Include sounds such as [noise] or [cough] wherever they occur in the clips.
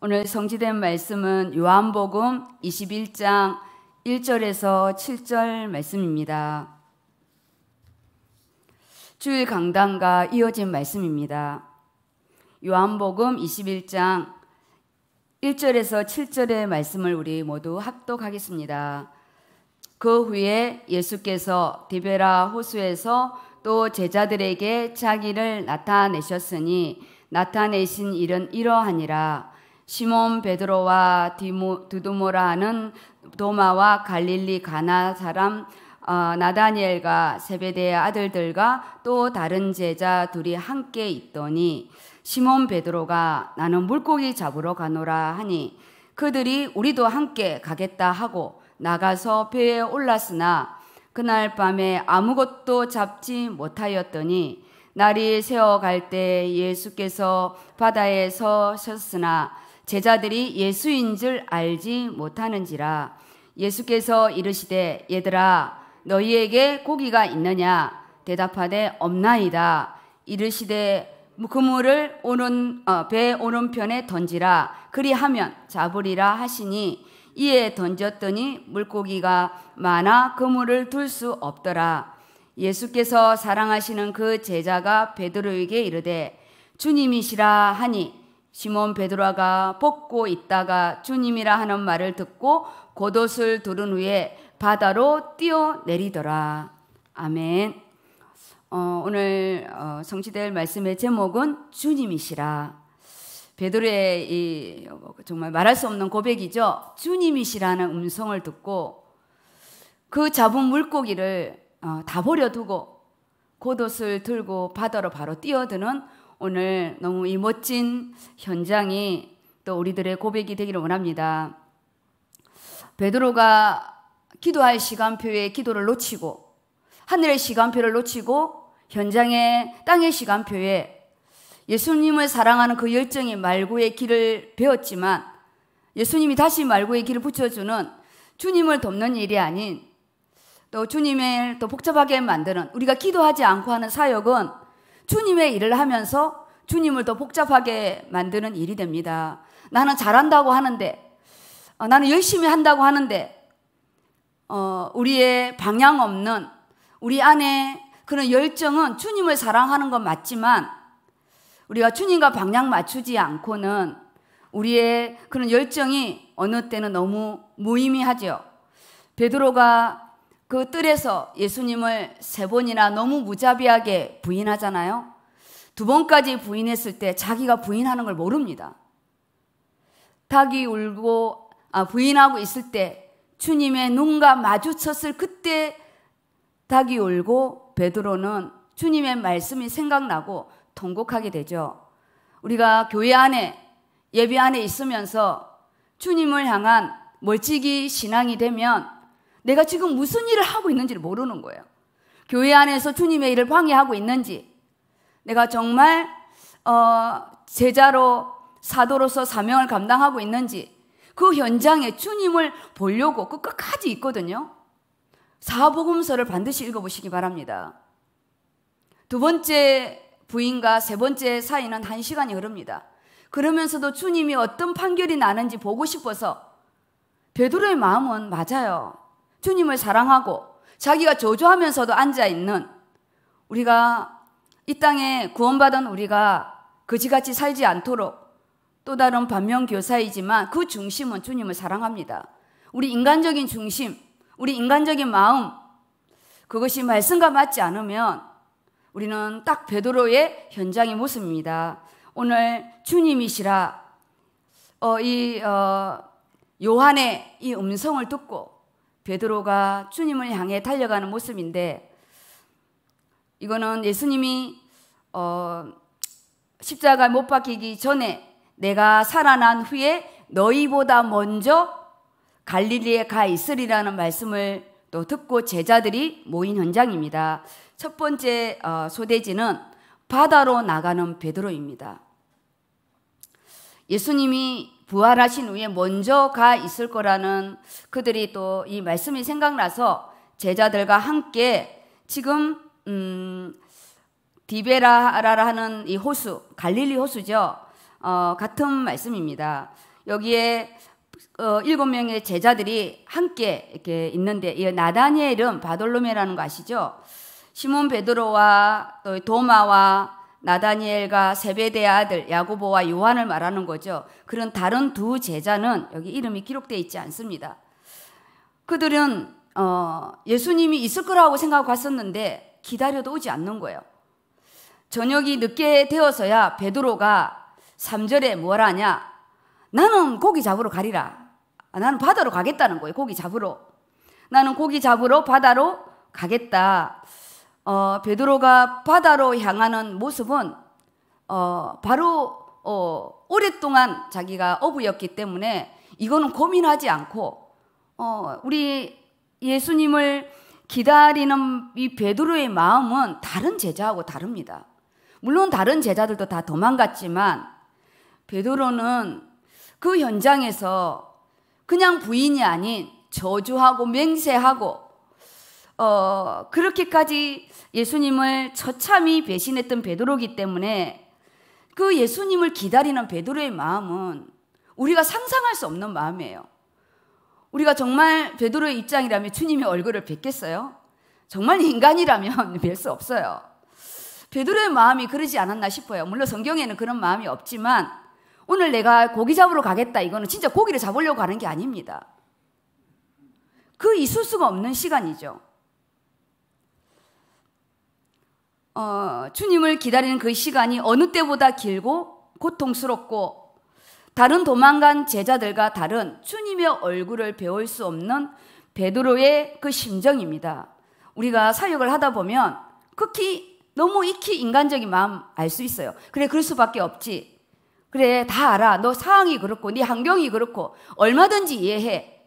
오늘 성지된 말씀은 요한복음 21장 1절에서 7절 말씀입니다. 주일 강단과 이어진 말씀입니다. 요한복음 21장 1절에서 7절의 말씀을 우리 모두 합독하겠습니다. 그 후에 예수께서 디베라 호수에서 또 제자들에게 자기를 나타내셨으니 나타내신 일은 이러하니라 시몬 베드로와 디모, 드도모라는 도마와 갈릴리 가나 사람 어, 나다니엘과 세베대의 아들들과 또 다른 제자 둘이 함께 있더니 시몬 베드로가 나는 물고기 잡으러 가노라 하니 그들이 우리도 함께 가겠다 하고 나가서 배에 올랐으나 그날 밤에 아무것도 잡지 못하였더니 날이 새어갈 때 예수께서 바다에 서셨으나 제자들이 예수인 줄 알지 못하는지라 예수께서 이르시되 얘들아 너희에게 고기가 있느냐 대답하되 없나이다 이르시되 그물을 오는 어, 배 오른편에 던지라 그리하면 잡으리라 하시니 이에 던졌더니 물고기가 많아 그물을 둘 수 없더라 예수께서 사랑하시는 그 제자가 베드로에게 이르되 주님이시라 하니 시몬 베드로가 벗고 있다가 주님이라 하는 말을 듣고 겉옷을 두른 후에 바다로 뛰어내리더라. 아멘. 어, 오늘 어, 성취될 말씀의 제목은 주님이시라. 베드로의 이 뭐, 정말 말할 수 없는 고백이죠. 주님이시라는 음성을 듣고 그 잡은 물고기를 어, 다 버려두고 겉옷을 들고 바다로 바로 뛰어드는 오늘 너무 이 멋진 현장이 또 우리들의 고백이 되기를 원합니다. 베드로가 기도할 시간표에 기도를 놓치고 하늘의 시간표를 놓치고 현장의 땅의 시간표에 예수님을 사랑하는 그 열정이 말고의 길을 배웠지만 예수님이 다시 말고의 길을 붙여주는 주님을 돕는 일이 아닌 또 주님을 또 복잡하게 만드는 우리가 기도하지 않고 하는 사역은 주님의 일을 하면서 주님을 더 복잡하게 만드는 일이 됩니다. 나는 잘한다고 하는데, 어, 나는 열심히 한다고 하는데, 어, 우리의 방향 없는 우리 안에 그런 열정은 주님을 사랑하는 건 맞지만 우리가 주님과 방향 맞추지 않고는 우리의 그런 열정이 어느 때는 너무 무의미하죠. 베드로가 그 뜰에서 예수님을 세 번이나 너무 무자비하게 부인하잖아요. 두 번까지 부인했을 때 자기가 부인하는 걸 모릅니다. 닭이 울고 아, 부인하고 있을 때 주님의 눈과 마주쳤을 그때 닭이 울고 베드로는 주님의 말씀이 생각나고 통곡하게 되죠. 우리가 교회 안에 예배 안에 있으면서 주님을 향한 멀찍이 신앙이 되면 내가 지금 무슨 일을 하고 있는지를 모르는 거예요. 교회 안에서 주님의 일을 방해하고 있는지, 내가 정말 어, 제자로 사도로서 사명을 감당하고 있는지, 그 현장에 주님을 보려고 끝까지 있거든요. 사복음서를 반드시 읽어보시기 바랍니다. 두 번째 부인과 세 번째 사이는 한 시간이 흐릅니다. 그러면서도 주님이 어떤 판결이 나는지 보고 싶어서 베드로의 마음은 맞아요. 주님을 사랑하고 자기가 저주하면서도 앉아있는 우리가 이 땅에 구원받은 우리가 거지같이 살지 않도록 또 다른 반면교사이지만 그 중심은 주님을 사랑합니다. 우리 인간적인 중심, 우리 인간적인 마음, 그것이 말씀과 맞지 않으면 우리는 딱 베드로의 현장의 모습입니다. 오늘 주님이시라 어, 이 어, 요한의 이 음성을 듣고 베드로가 주님을 향해 달려가는 모습인데 이거는 예수님이 어, 십자가 못 박히기 전에 내가 살아난 후에 너희보다 먼저 갈릴리에 가 있으리라는 말씀을 또 듣고 제자들이 모인 현장입니다. 첫 번째 어, 소대지는 바다로 나가는 베드로입니다. 예수님이 부활하신 후에 먼저 가 있을 거라는 그들이 또 이 말씀이 생각나서 제자들과 함께 지금 음, 디베라라는 라이 호수 갈릴리 호수죠 어, 같은 말씀입니다. 여기에 어, 일곱 명의 제자들이 함께 이렇게 있는데 이 나다니엘은 바돌로메라는 거 아시죠? 시몬 베드로와 또 도마와 나다니엘과 세베대의 아들 야고보와 요한을 말하는 거죠. 그런 다른 두 제자는 여기 이름이 기록되어 있지 않습니다. 그들은 어, 예수님이 있을 거라고 생각했었는데 기다려도 오지 않는 거예요. 저녁이 늦게 되어서야 베드로가 3절에 뭘 하냐? 나는 고기 잡으러 가리라. 아, 나는 바다로 가겠다는 거예요. 고기 잡으러. 나는 고기 잡으러 바다로 가겠다. 어, 베드로가 바다로 향하는 모습은 어, 바로 어, 오랫동안 자기가 어부였기 때문에 이거는 고민하지 않고 어, 우리 예수님을 기다리는 이 베드로의 마음은 다른 제자하고 다릅니다. 물론 다른 제자들도 다 도망갔지만 베드로는 그 현장에서 그냥 부인이 아닌 저주하고 맹세하고 어, 그렇게까지 예수님을 처참히 배신했던 베드로기 때문에 그 예수님을 기다리는 베드로의 마음은 우리가 상상할 수 없는 마음이에요. 우리가 정말 베드로의 입장이라면 주님의 얼굴을 뵙겠어요? 정말 인간이라면 [laughs] 뵐 수 없어요. 베드로의 마음이 그러지 않았나 싶어요. 물론 성경에는 그런 마음이 없지만 오늘 내가 고기 잡으러 가겠다 이거는 진짜 고기를 잡으려고 가는 게 아닙니다. 그 있을 수가 없는 시간이죠. 어, 주님을 기다리는 그 시간이 어느 때보다 길고 고통스럽고 다른 도망간 제자들과 다른 주님의 얼굴을 배울 수 없는 베드로의 그 심정입니다. 우리가 사역을 하다 보면 극히 너무 익히 인간적인 마음 알 수 있어요. 그래 그럴 수밖에 없지. 그래 다 알아. 너 상황이 그렇고 네 환경이 그렇고 얼마든지 이해해.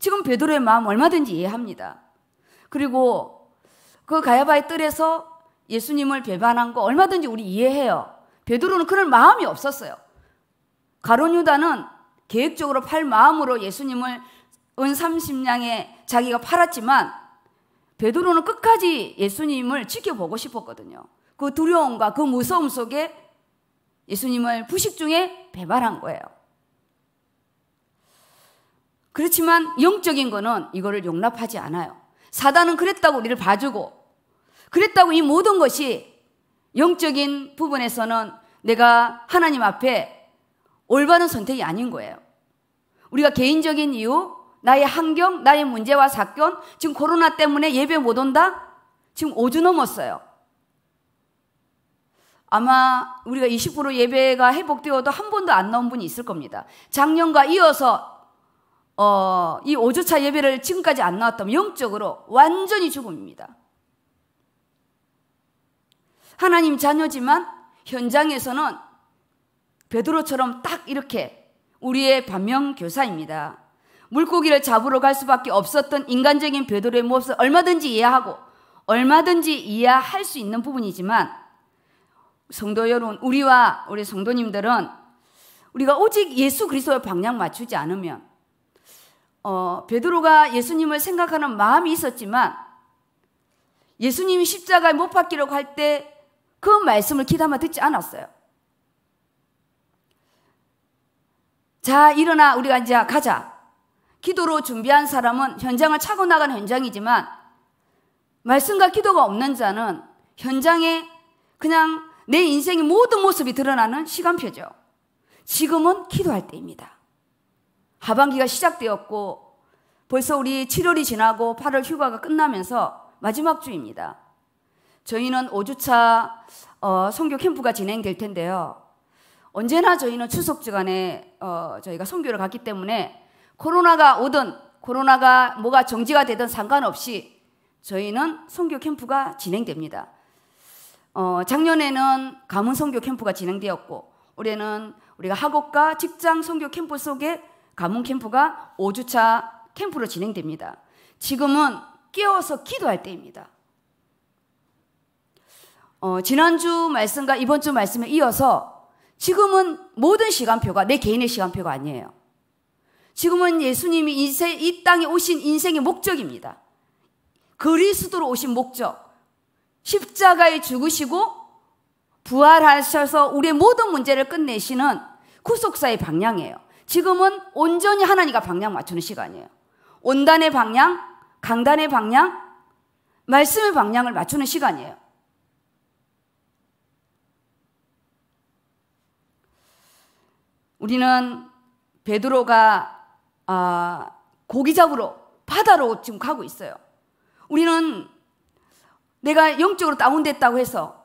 지금 베드로의 마음 얼마든지 이해합니다. 그리고 그 가야바의 뜰에서 예수님을 배반한 거 얼마든지 우리 이해해요. 베드로는 그럴 마음이 없었어요. 가론 유다는 계획적으로 팔 마음으로 예수님을 은 30냥에 자기가 팔았지만 베드로는 끝까지 예수님을 지켜보고 싶었거든요. 그 두려움과 그 무서움 속에 예수님을 부식 중에 배반한 거예요. 그렇지만 영적인 거는 이거를 용납하지 않아요. 사단은 그랬다고 우리를 봐주고 그랬다고 이 모든 것이 영적인 부분에서는 내가 하나님 앞에 올바른 선택이 아닌 거예요. 우리가 개인적인 이유, 나의 환경, 나의 문제와 사건, 지금 코로나 때문에 예배 못 온다? 지금 5주 넘었어요. 아마 우리가 20% 예배가 회복되어도 한 번도 안 나온 분이 있을 겁니다. 작년과 이어서 어, 이 5주차 예배를 지금까지 안 나왔다면 영적으로 완전히 죽음입니다. 하나님 자녀지만 현장에서는 베드로처럼 딱 이렇게 우리의 반면 교사입니다. 물고기를 잡으러 갈 수밖에 없었던 인간적인 베드로의 모습을 얼마든지 이해하고 얼마든지 이해할 수 있는 부분이지만 성도 여러분, 우리와 우리 성도님들은 우리가 오직 예수 그리스도의 방향 맞추지 않으면 어, 베드로가 예수님을 생각하는 마음이 있었지만 예수님이 십자가에 못 박히려고 할 때 그 말씀을 기담아 듣지 않았어요. 자, 일어나 우리가 이제 가자. 기도로 준비한 사람은 현장을 차고 나간 현장이지만 말씀과 기도가 없는 자는 현장에 그냥 내 인생의 모든 모습이 드러나는 시간표죠. 지금은 기도할 때입니다. 하반기가 시작되었고 벌써 우리 7월이 지나고 8월 휴가가 끝나면서 마지막 주입니다. 저희는 5주차 어, 성교 캠프가 진행될 텐데요. 언제나 저희는 추석 주간에 어, 저희가 성교를 갔기 때문에 코로나가 오든 코로나가 뭐가 정지가 되든 상관없이 저희는 성교 캠프가 진행됩니다. 어, 작년에는 가문 성교 캠프가 진행되었고 올해는 우리가 학업과 직장 성교 캠프 속에 가문 캠프가 5주차 캠프로 진행됩니다. 지금은 깨워서 기도할 때입니다. 어, 지난주 말씀과 이번 주 말씀에 이어서 지금은 모든 시간표가 내 개인의 시간표가 아니에요. 지금은 예수님이 인생, 이 땅에 오신 인생의 목적입니다. 그리스도로 오신 목적. 십자가에 죽으시고 부활하셔서 우리의 모든 문제를 끝내시는 구속사의 방향이에요. 지금은 온전히 하나님과 방향 맞추는 시간이에요. 온단의 방향, 강단의 방향, 말씀의 방향을 맞추는 시간이에요. 우리는 베드로가 아, 고기 잡으러 바다로 지금 가고 있어요. 우리는 내가 영적으로 다운됐다고 해서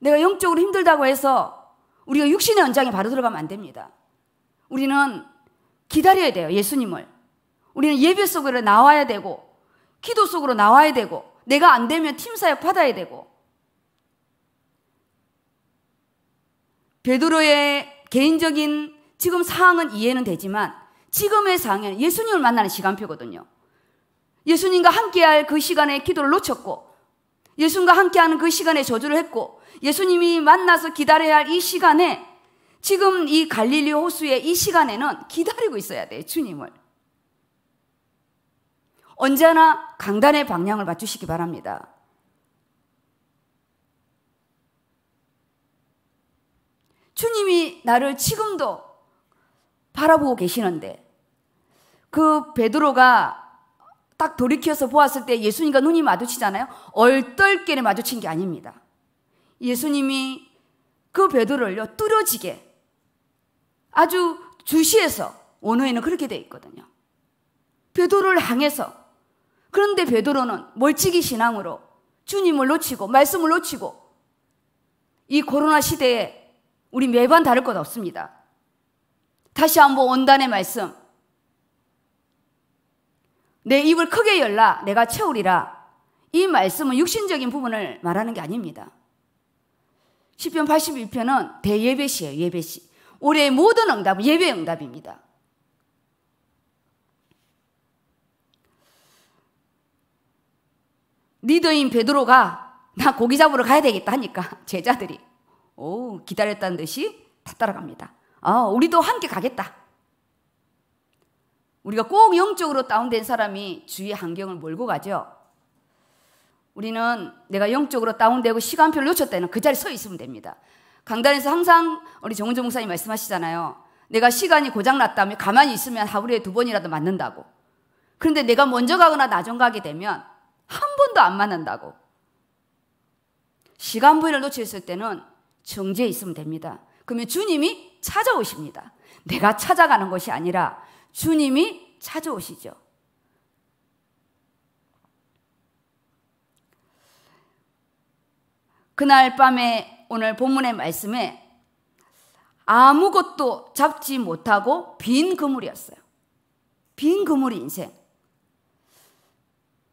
내가 영적으로 힘들다고 해서 우리가 육신의 연장에 바로 들어가면 안 됩니다. 우리는 기다려야 돼요. 예수님을. 우리는 예배 속으로 나와야 되고 기도 속으로 나와야 되고 내가 안 되면 팀 사역 받아야 되고 베드로의 개인적인 지금 상황은 이해는 되지만 지금의 상황은 예수님을 만나는 시간표거든요. 예수님과 함께할 그 시간에 기도를 놓쳤고 예수님과 함께하는 그 시간에 저주를 했고 예수님이 만나서 기다려야 할 이 시간에 지금 이 갈릴리 호수의 이 시간에는 기다리고 있어야 돼, 요 주님을. 언제나 강단의 방향을 맞추시기 바랍니다. 주님이 나를 지금도 바라보고 계시는데 그 베드로가 딱 돌이켜서 보았을 때 예수님과 눈이 마주치잖아요. 얼떨결에 마주친 게 아닙니다. 예수님이 그 베드로를요 뚫어지게 아주 주시해서 원어에는 그렇게 돼 있거든요. 베드로를 향해서 그런데 베드로는 멀찍이 신앙으로 주님을 놓치고 말씀을 놓치고 이 코로나 시대에 우리 매번 다를 것 없습니다. 다시 한번 원단의 말씀. 내 입을 크게 열라 내가 채우리라. 이 말씀은 육신적인 부분을 말하는 게 아닙니다. 10편 81편은 대예배시예요, 예배시. 올해의 모든 응답은 예배 응답입니다. 리더인 베드로가 나 고기 잡으러 가야 되겠다 하니까 [laughs] 제자들이 오 기다렸다는 듯이 다 따라갑니다. 아 우리도 함께 가겠다. 우리가 꼭 영적으로 다운된 사람이 주위 환경을 몰고 가죠. 우리는 내가 영적으로 다운되고 시간표를 놓쳤다는 그 자리에 서 있으면 됩니다. 강단에서 항상 우리 정은정 목사님 말씀하시잖아요. 내가 시간이 고장났다면 가만히 있으면 하루에 두 번이라도 맞는다고. 그런데 내가 먼저 가거나 나중 가게 되면 한 번도 안 맞는다고. 시간 부위를 놓쳤을 때는 정지에 있으면 됩니다. 그러면 주님이 찾아오십니다. 내가 찾아가는 것이 아니라 주님이 찾아오시죠. 그날 밤에 오늘 본문의 말씀에 아무것도 잡지 못하고 빈 그물이었어요. 빈 그물이 인생.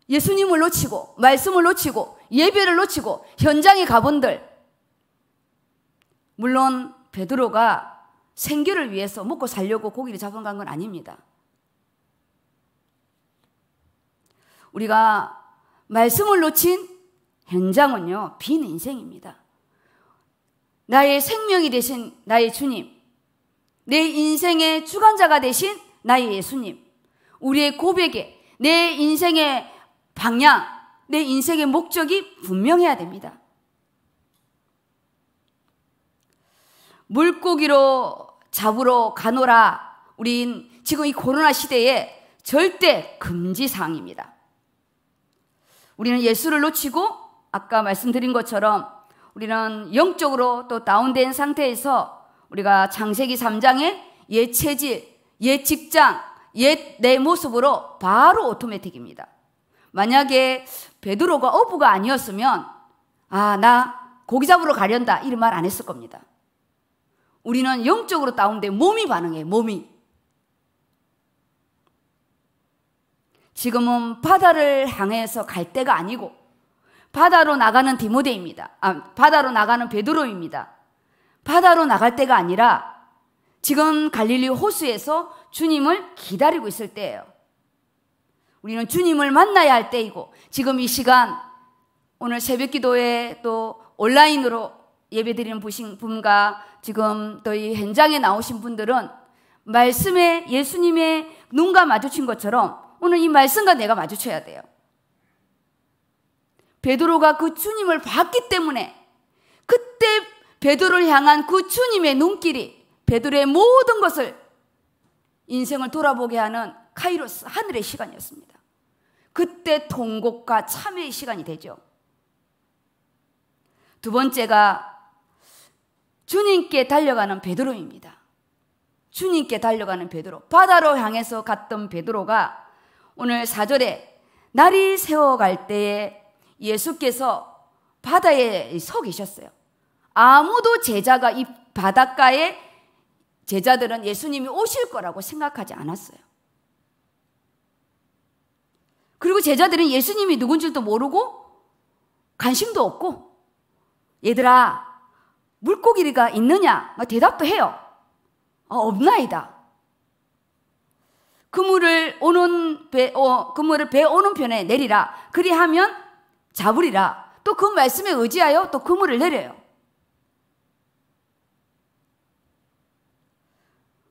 예수님을 놓치고, 말씀을 놓치고, 예배를 놓치고, 현장에 가본들. 물론, 베드로가 생계를 위해서 먹고 살려고 고기를 잡은 건 아닙니다. 우리가 말씀을 놓친 현장은요, 빈 인생입니다. 나의 생명이 되신 나의 주님, 내 인생의 주관자가 되신 나의 예수님, 우리의 고백에 내 인생의 방향, 내 인생의 목적이 분명해야 됩니다. 물고기로 잡으러 가노라. 우린 지금 이 코로나 시대에 절대 금지사항입니다. 우리는 예수를 놓치고 아까 말씀드린 것처럼 우리는 영적으로 또 다운된 상태에서 우리가 장세기 3장의 옛 체질, 옛 직장, 옛 내 모습으로 바로 오토매틱입니다. 만약에 베드로가 어부가 아니었으면 아, 나 고기 잡으러 가련다 이런 말 안 했을 겁니다. 우리는 영적으로 다운된 몸이 반응해, 몸이. 지금은 바다를 향해서 갈 때가 아니고 바다로 나가는 디모데입니다. 아, 바다로 나가는 베드로입니다. 바다로 나갈 때가 아니라 지금 갈릴리 호수에서 주님을 기다리고 있을 때예요. 우리는 주님을 만나야 할 때이고 지금 이 시간 오늘 새벽 기도에 또 온라인으로 예배드리는 분과 지금 또 이 현장에 나오신 분들은 말씀에 예수님의 눈과 마주친 것처럼 오늘 이 말씀과 내가 마주쳐야 돼요. 베드로가 그 주님을 봤기 때문에 그때 베드로를 향한 그 주님의 눈길이 베드로의 모든 것을 인생을 돌아보게 하는 카이로스 하늘의 시간이었습니다. 그때 통곡과 참회의 시간이 되죠. 두 번째가 주님께 달려가는 베드로입니다. 주님께 달려가는 베드로. 바다로 향해서 갔던 베드로가 오늘 4절에 날이 새어갈 때에 예수께서 바다에 서 계셨어요. 아무도 제자가 이 바닷가에 제자들은 예수님이 오실 거라고 생각하지 않았어요. 그리고 제자들은 예수님이 누군 줄도 모르고 관심도 없고 얘들아 물고기가 있느냐 대답도 해요. 어, 없나이다. 그물을 오는 배, 어, 그물을 배 오는 편에 내리라. 그리하면 잡으리라. 또 그 말씀에 의지하여 또 그물을 내려요.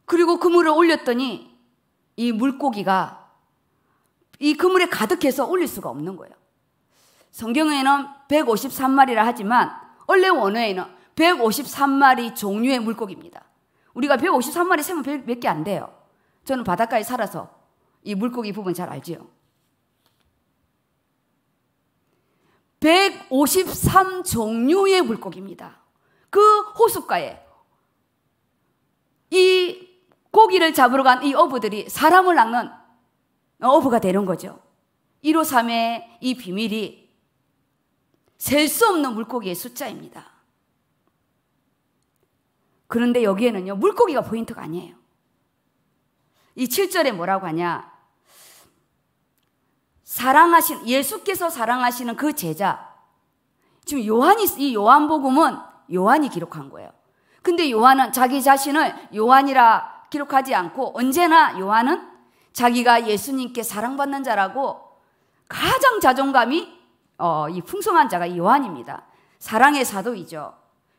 그리고 그물을 올렸더니 이 물고기가 이 그물에 가득해서 올릴 수가 없는 거예요. 성경에는 153마리라 하지만 원래 원어에는 153마리 종류의 물고기입니다. 우리가 153마리 세면 몇 개 안 돼요. 저는 바닷가에 살아서 이 물고기 부분 잘 알지요. 153종류의 물고기입니다. 그 호숫가에 이 고기를 잡으러 간 이 어부들이 사람을 낚는 어부가 되는 거죠. 1 5 3의 이 비밀이 셀 수 없는 물고기의 숫자입니다. 그런데 여기에는요, 물고기가 포인트가 아니에요. 이 7절에 뭐라고 하냐? 사랑하신 예수께서 사랑하시는 그 제자 지금 요한이 이 요한복음은 요한이 기록한 거예요. 근데 요한은 자기 자신을 요한이라 기록하지 않고 언제나 요한은 자기가 예수님께 사랑받는 자라고 가장 자존감이 어, 이 풍성한 자가 요한입니다. 사랑의 사도이죠.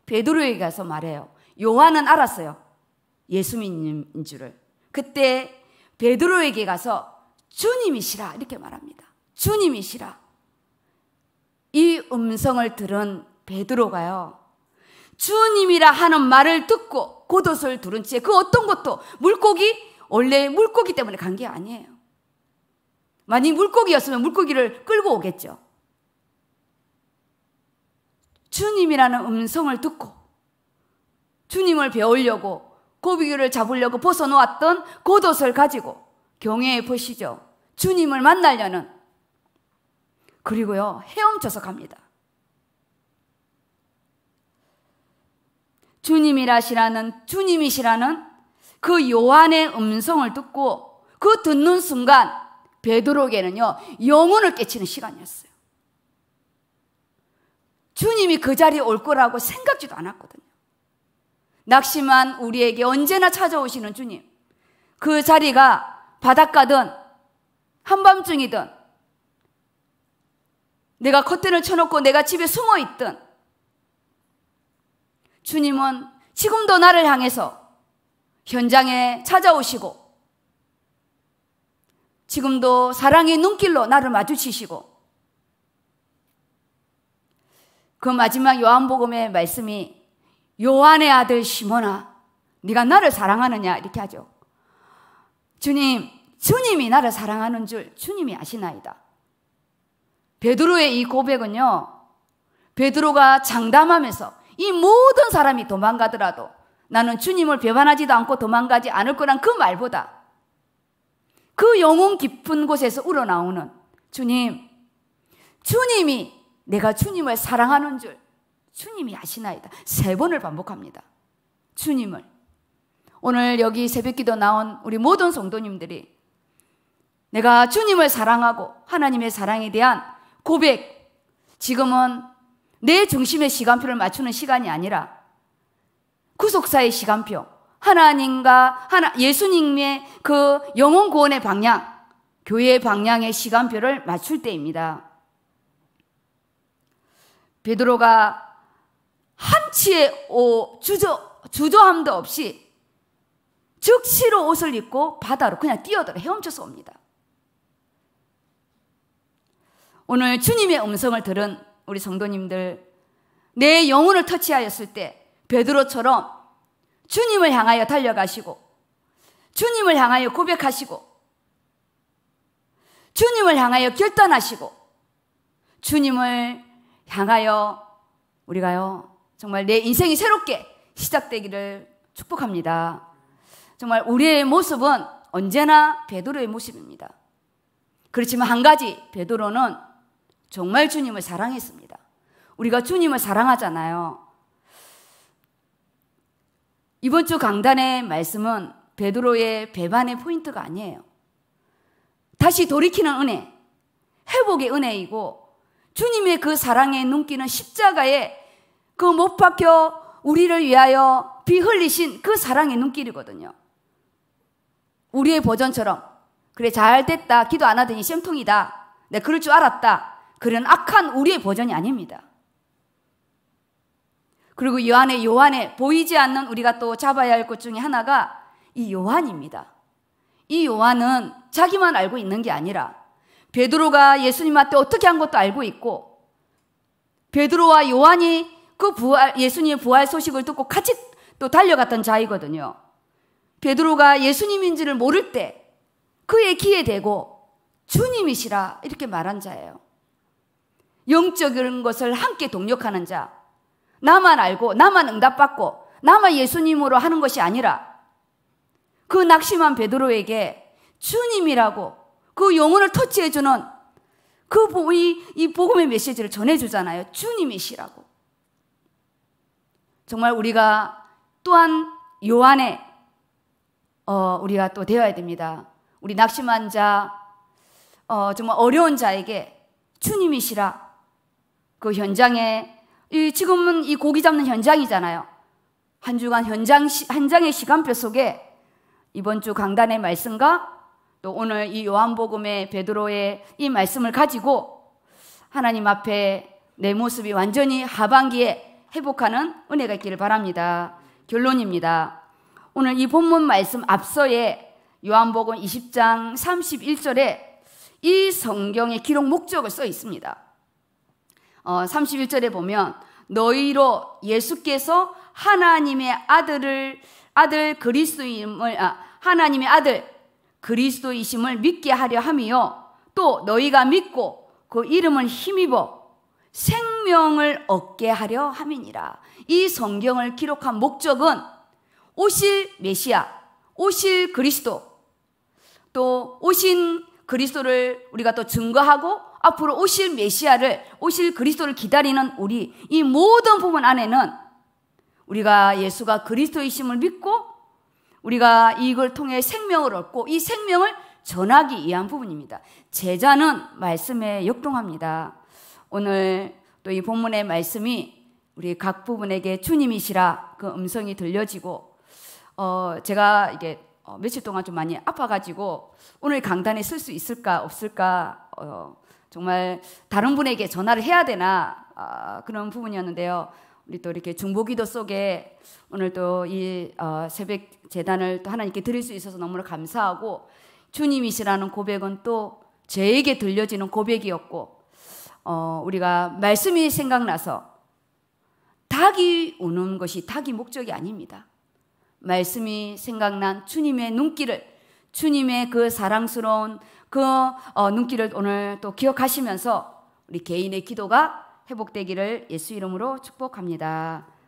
베드로에게 가서 말해요. 요한은 알았어요. 예수님인 줄을. 그때 베드로에게 가서 주님이시라 이렇게 말합니다. 주님이시라. 이 음성을 들은 베드로가요. 주님이라 하는 말을 듣고 겉옷을 두른 채 그 어떤 것도 물고기 원래 물고기 때문에 간 게 아니에요. 만약 물고기였으면 물고기를 끌고 오겠죠. 주님이라는 음성을 듣고 주님을 배우려고 고비기를 잡으려고 벗어놓았던 겉옷을 가지고 경외해 보시죠. 주님을 만나려는. 그리고요, 헤엄쳐서 갑니다. 주님이라시라는, 주님이시라는 그 요한의 음성을 듣고 그 듣는 순간 베드로에게는요, 영혼을 깨치는 시간이었어요. 주님이 그 자리에 올 거라고 생각지도 않았거든요. 낙심한 우리에게 언제나 찾아오시는 주님. 그 자리가 바닷가든 한밤중이든 내가 커튼을 쳐놓고 내가 집에 숨어 있든 주님은 지금도 나를 향해서 현장에 찾아오시고 지금도 사랑의 눈길로 나를 마주치시고 그 마지막 요한복음의 말씀이 요한의 아들 시몬아 네가 나를 사랑하느냐 이렇게 하죠. 주님, 주님이 나를 사랑하는 줄 주님이 아시나이다. 베드로의 이 고백은요. 베드로가 장담하면서 이 모든 사람이 도망가더라도 나는 주님을 배반하지도 않고 도망가지 않을 거란 그 말보다 그 영혼 깊은 곳에서 우러나오는 주님, 주님이 내가 주님을 사랑하는 줄 주님이 아시나이다. 세 번을 반복합니다. 주님을 오늘 여기 새벽기도 나온 우리 모든 성도님들이 내가 주님을 사랑하고 하나님의 사랑에 대한 고백 지금은 내 중심의 시간표를 맞추는 시간이 아니라 구속사의 시간표 하나님과 하나 예수님의 그 영혼 구원의 방향 교회의 방향의 시간표를 맞출 때입니다. 베드로가 한치의 오, 주저, 주저함도 없이 즉시로 옷을 입고 바다로 그냥 뛰어들어 헤엄쳐서 옵니다. 오늘 주님의 음성을 들은 우리 성도님들 내 영혼을 터치하였을 때 베드로처럼 주님을 향하여 달려가시고 주님을 향하여 고백하시고 주님을 향하여 결단하시고 주님을 향하여 우리가요 정말 내 인생이 새롭게 시작되기를 축복합니다. 정말 우리의 모습은 언제나 베드로의 모습입니다. 그렇지만 한 가지 베드로는 정말 주님을 사랑했습니다. 우리가 주님을 사랑하잖아요. 이번 주 강단의 말씀은 베드로의 배반의 포인트가 아니에요. 다시 돌이키는 은혜, 회복의 은혜이고 주님의 그 사랑의 눈길은 십자가에 그 못 박혀 우리를 위하여 비 흘리신 그 사랑의 눈길이거든요. 우리의 버전처럼 그래 잘 됐다 기도 안 하더니 쌤통이다 내 그럴 줄 알았다 그런 악한 우리의 버전이 아닙니다. 그리고 요한의 요한의 보이지 않는 우리가 또 잡아야 할 것 중에 하나가 이 요한입니다. 이 요한은 자기만 알고 있는 게 아니라 베드로가 예수님한테 어떻게 한 것도 알고 있고 베드로와 요한이 그 부활 예수님의 부활 소식을 듣고 같이 또 달려갔던 자이거든요. 베드로가 예수님인지를 모를 때 그의 귀에 대고 주님이시라 이렇게 말한 자예요. 영적인 것을 함께 동력하는 자. 나만 알고 나만 응답받고 나만 예수님으로 하는 것이 아니라 그 낙심한 베드로에게 주님이라고 그 영혼을 터치해주는 그 이, 이 복음의 메시지를 전해주잖아요. 주님이시라고. 정말 우리가 또한 요한의 어, 우리가 또 되어야 됩니다. 우리 낙심한 자, 어, 정말 어려운 자에게 주님이시라. 그 현장에, 이, 지금은 이 고기 잡는 현장이잖아요. 한 주간 현장, 시, 한 장의 시간표 속에 이번 주 강단의 말씀과 또 오늘 이 요한복음의 베드로의 이 말씀을 가지고 하나님 앞에 내 모습이 완전히 하반기에 회복하는 은혜가 있기를 바랍니다. 결론입니다. 오늘 이 본문 말씀 앞서에 요한복음 20장 31절에 이 성경의 기록 목적을 써 있습니다. 어, 31절에 보면 너희로 예수께서 하나님의 아들을 아들 그리스도임을 아, 하나님의 아들 그리스도이심을 믿게 하려 함이요 또 너희가 믿고 그 이름을 힘입어 생명을 얻게 하려 함이니라. 이 성경을 기록한 목적은 오실 메시아, 오실 그리스도, 또 오신 그리스도를 우리가 또 증거하고 앞으로 오실 메시아를, 오실 그리스도를 기다리는 우리 이 모든 부분 안에는 우리가 예수가 그리스도이심을 믿고 우리가 이걸 통해 생명을 얻고 이 생명을 전하기 위한 부분입니다. 제자는 말씀에 역동합니다. 오늘 또 이 본문의 말씀이 우리 각 부분에게 주님이시라 그 음성이 들려지고 어, 제가 이게 어, 며칠 동안 좀 많이 아파가지고 오늘 강단에 쓸 수 있을까 없을까 어, 정말 다른 분에게 전화를 해야 되나 아, 그런 부분이었는데요. 우리 또 이렇게 중보기도 속에 오늘 또이 어, 새벽 재단을 또 하나님께 드릴 수 있어서 너무나 감사하고 주님이시라는 고백은 또 저에게 들려지는 고백이었고 어, 우리가 말씀이 생각나서 닭이 우는 것이 닭이 목적이 아닙니다. 말씀이 생각난 주님의 눈길을 주님의 그 사랑스러운 그 어, 눈길을 오늘 또 기억하시면서 우리 개인의 기도가 회복되기를 예수 이름으로 축복합니다.